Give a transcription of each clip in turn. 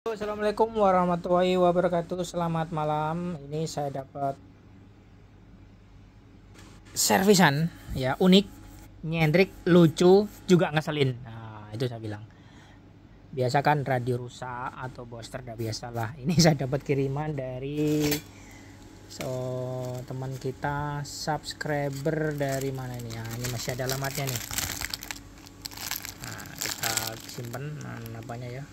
Assalamualaikum warahmatullahi wabarakatuh Selamat malam Ini saya dapat Servisan ya Unik, nyentrik, lucu Juga ngeselin Nah itu saya bilang Biasa kan radio rusak atau booster dah biasalah Ini saya dapat kiriman dari So teman kita subscriber dari mana ini ya Ini masih ada alamatnya nih Nah kita simpen nah, ya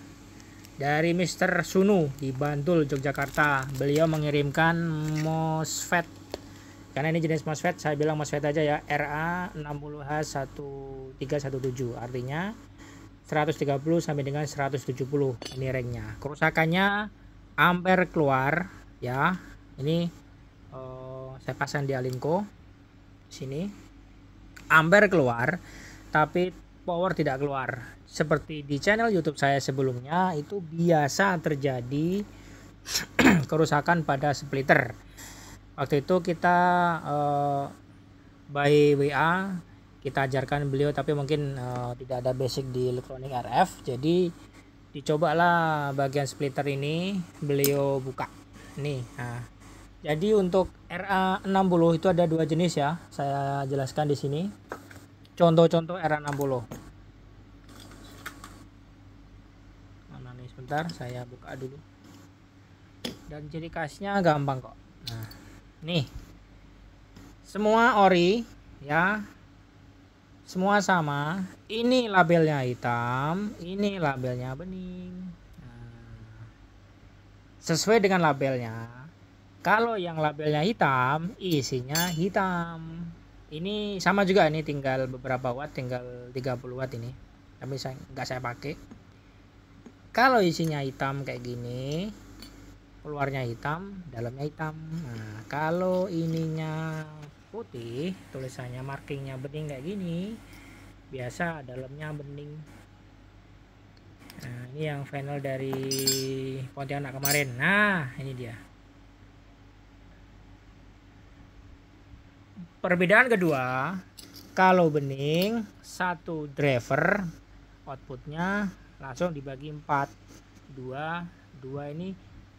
dari Mr. Sunu di Bantul, Yogyakarta. Beliau mengirimkan MOSFET. Karena ini jenis MOSFET, saya bilang MOSFET aja ya, RA60H1317. Artinya 130 sampai dengan 170 ini ranknya. Kerusakannya ampere keluar ya. Ini uh, saya pasang di Alinko sini. Ampere keluar tapi power tidak keluar. Seperti di channel YouTube saya sebelumnya itu biasa terjadi kerusakan pada splitter. Waktu itu kita uh, by WA kita ajarkan beliau tapi mungkin uh, tidak ada basic di elektronik RF. Jadi dicobalah bagian splitter ini beliau buka. Nih. Nah. Jadi untuk RA60 itu ada dua jenis ya. Saya jelaskan di sini contoh-contoh era 60 sebentar saya buka dulu dan ciri khasnya gampang kok nah nih semua ori ya semua sama ini labelnya hitam ini labelnya bening nah, sesuai dengan labelnya kalau yang labelnya hitam isinya hitam ini sama juga ini tinggal beberapa watt tinggal 30 watt ini tapi saya nggak saya pakai kalau isinya hitam kayak gini keluarnya hitam dalamnya hitam nah kalau ininya putih tulisannya markingnya bening kayak gini biasa dalamnya bening nah ini yang final dari Pontianak kemarin nah ini dia perbedaan kedua kalau bening satu driver outputnya langsung dibagi 4 2 2 ini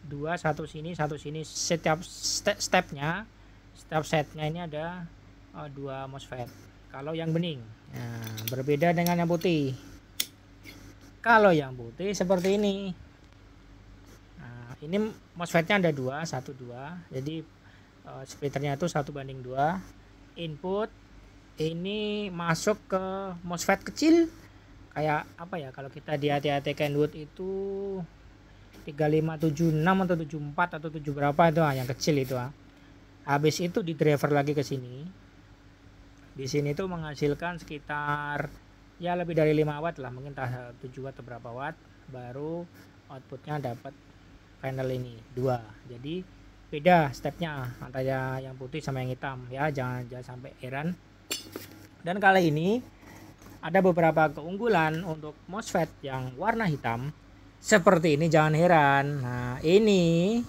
2 satu sini satu sini setiap step stepnya setiap setnya ini ada uh, dua MOSFET kalau yang bening nah, berbeda dengan yang putih kalau yang putih seperti ini nah, ini MOSFETnya ada dua satu dua jadi uh, splitternya itu satu banding dua input ini masuk ke MOSFET kecil kayak apa ya kalau kita di ATAT Kenwood itu 3576 atau 74 atau 7 berapa itu ah, yang kecil itu ah. Habis itu di driver lagi ke sini. Di sini itu menghasilkan sekitar ya lebih dari 5 watt lah, mungkin entah 7 eh, watt atau berapa watt baru outputnya dapat panel ini dua. Jadi beda stepnya antara yang putih sama yang hitam ya jangan jangan sampai heran dan kali ini ada beberapa keunggulan untuk MOSFET yang warna hitam seperti ini jangan heran nah ini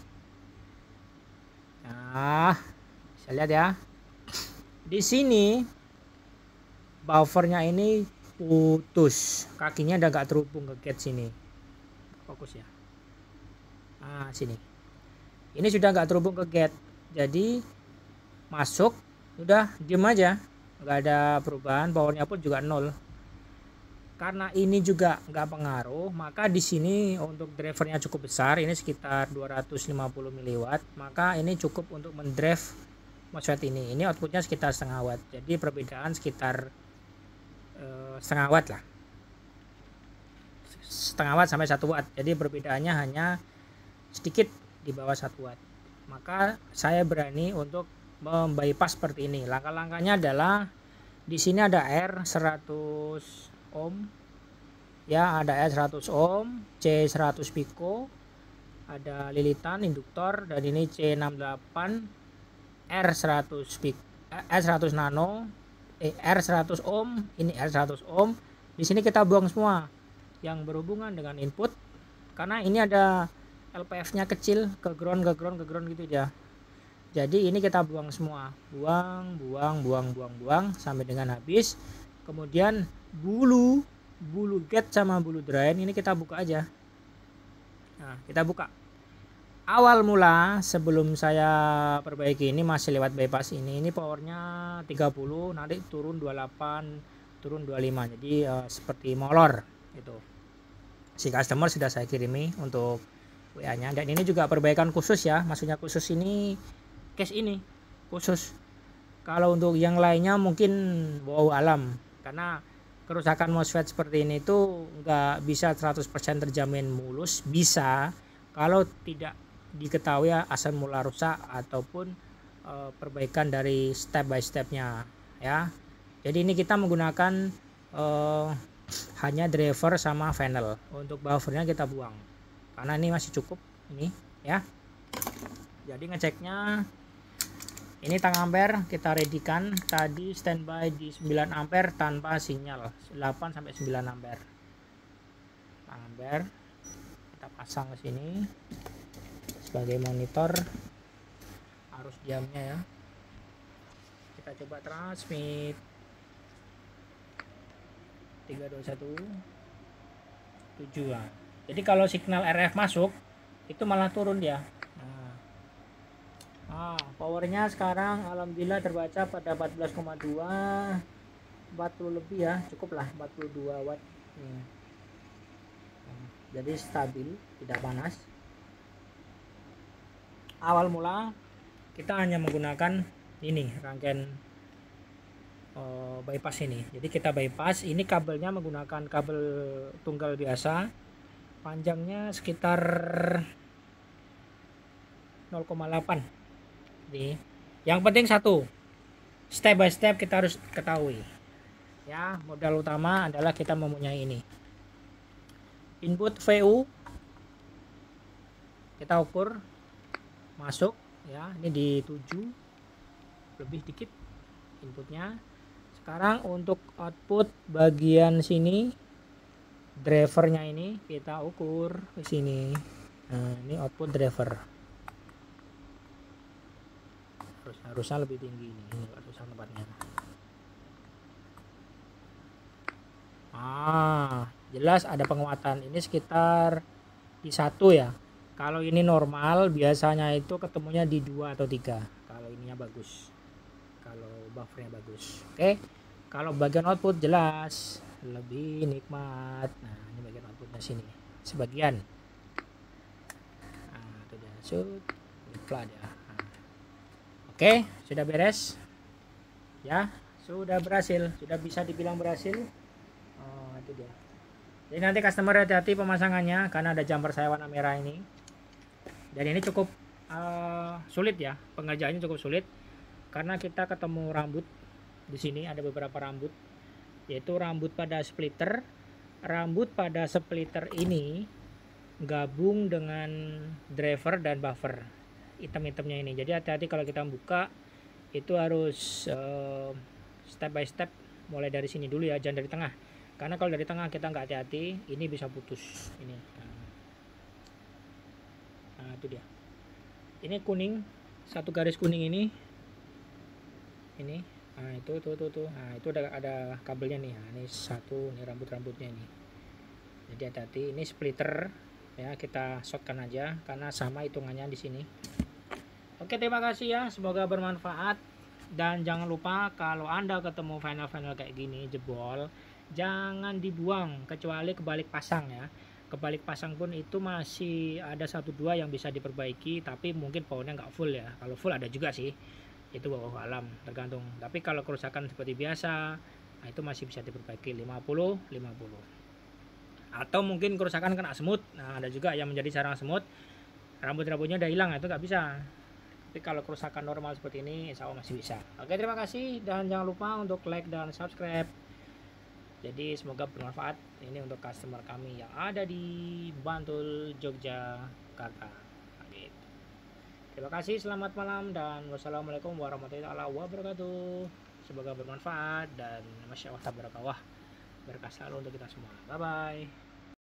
nah bisa lihat ya di sini buffernya ini putus kakinya udah gak terhubung ke gate sini fokus ya nah sini ini sudah gak terhubung ke gate jadi masuk sudah diem aja nggak ada perubahan powernya pun juga nol karena ini juga nggak pengaruh maka di sini untuk drivernya cukup besar ini sekitar 250 mW maka ini cukup untuk mendrive MOSFET ini ini outputnya sekitar setengah watt jadi perbedaan sekitar eh, setengah watt lah setengah watt sampai satu watt jadi perbedaannya hanya sedikit di bawah satu watt maka saya berani untuk membypass seperti ini langkah-langkahnya adalah di sini ada R 100 ohm ya ada R 100 ohm C 100 pico ada lilitan induktor dan ini C68 R 100 pico eh, R 100 nano eh, R 100 ohm ini R 100 ohm di sini kita buang semua yang berhubungan dengan input karena ini ada LPF nya kecil ke ground ke ground ke ground gitu ya jadi ini kita buang semua buang buang buang buang buang sampai dengan habis kemudian bulu bulu get sama bulu drain ini kita buka aja nah kita buka awal mula sebelum saya perbaiki ini masih lewat bypass ini ini powernya 30 nanti turun 28 turun 25 jadi uh, seperti molor itu si customer sudah saya kirimi untuk WA nya dan ini juga perbaikan khusus ya maksudnya khusus ini podcast ini khusus kalau untuk yang lainnya mungkin bau alam karena kerusakan MOSFET seperti ini itu nggak bisa 100% terjamin mulus bisa kalau tidak diketahui asal mula rusak ataupun e, perbaikan dari step by stepnya ya jadi ini kita menggunakan e, hanya driver sama panel untuk buffernya kita buang karena ini masih cukup ini ya jadi ngeceknya ini tang ampere kita readykan tadi standby di 9 ampere tanpa sinyal 8 sampai 9 ampere tang ampere kita pasang ke sini sebagai monitor arus jamnya ya kita coba transmit 321 7 jadi kalau signal RF masuk itu malah turun dia nah, Nah, powernya sekarang alhamdulillah terbaca pada 14,2 40 lebih ya, cukup lah 42 watt. Iya. Jadi stabil, tidak panas. Awal mula kita hanya menggunakan ini rangkaian eh, bypass ini. Jadi kita bypass, ini kabelnya menggunakan kabel tunggal biasa. Panjangnya sekitar 0,8 jadi, yang penting satu, step by step kita harus ketahui. Ya, modal utama adalah kita mempunyai ini. Input VU kita ukur masuk ya, ini di 7 lebih dikit inputnya. Sekarang untuk output bagian sini drivernya ini kita ukur ke sini. Nah, ini output driver harusnya lebih tinggi ini hmm. agak susah tempatnya ah jelas ada penguatan ini sekitar di satu ya kalau ini normal biasanya itu ketemunya di dua atau tiga kalau ininya bagus kalau buffernya bagus oke okay. kalau bagian output jelas lebih nikmat nah ini bagian outputnya sini sebagian nah itu dia shoot ya Oke, sudah beres. Ya, sudah berhasil. Sudah bisa dibilang berhasil. Oh, itu dia. Jadi nanti customer hati-hati pemasangannya karena ada jumper saya warna merah ini. Dan ini cukup uh, sulit ya, pengerjaannya cukup sulit karena kita ketemu rambut di sini ada beberapa rambut yaitu rambut pada splitter rambut pada splitter ini gabung dengan driver dan buffer item-itemnya ini jadi hati-hati kalau kita buka itu harus uh, step by step mulai dari sini dulu ya jangan dari tengah karena kalau dari tengah kita nggak hati-hati ini bisa putus ini nah itu dia ini kuning satu garis kuning ini ini nah itu tuh tuh tuh nah itu ada ada kabelnya nih nah, ini satu ini rambut rambutnya ini jadi hati-hati ini splitter ya kita shotkan aja karena sama hitungannya di sini Oke terima kasih ya, semoga bermanfaat dan jangan lupa kalau anda ketemu final-final kayak gini jebol, jangan dibuang kecuali kebalik pasang ya. Kebalik pasang pun itu masih ada satu dua yang bisa diperbaiki, tapi mungkin pohonnya nggak full ya. Kalau full ada juga sih, itu bawa alam tergantung. Tapi kalau kerusakan seperti biasa, nah itu masih bisa diperbaiki 50 50. Atau mungkin kerusakan kena semut, nah ada juga yang menjadi sarang semut rambut-rambutnya udah hilang itu nggak bisa tapi kalau kerusakan normal seperti ini insya Allah masih bisa oke terima kasih dan jangan lupa untuk like dan subscribe jadi semoga bermanfaat ini untuk customer kami yang ada di Bantul Yogyakarta Amin. terima kasih selamat malam dan wassalamualaikum warahmatullahi wabarakatuh semoga bermanfaat dan masya Allah berkah selalu untuk kita semua bye bye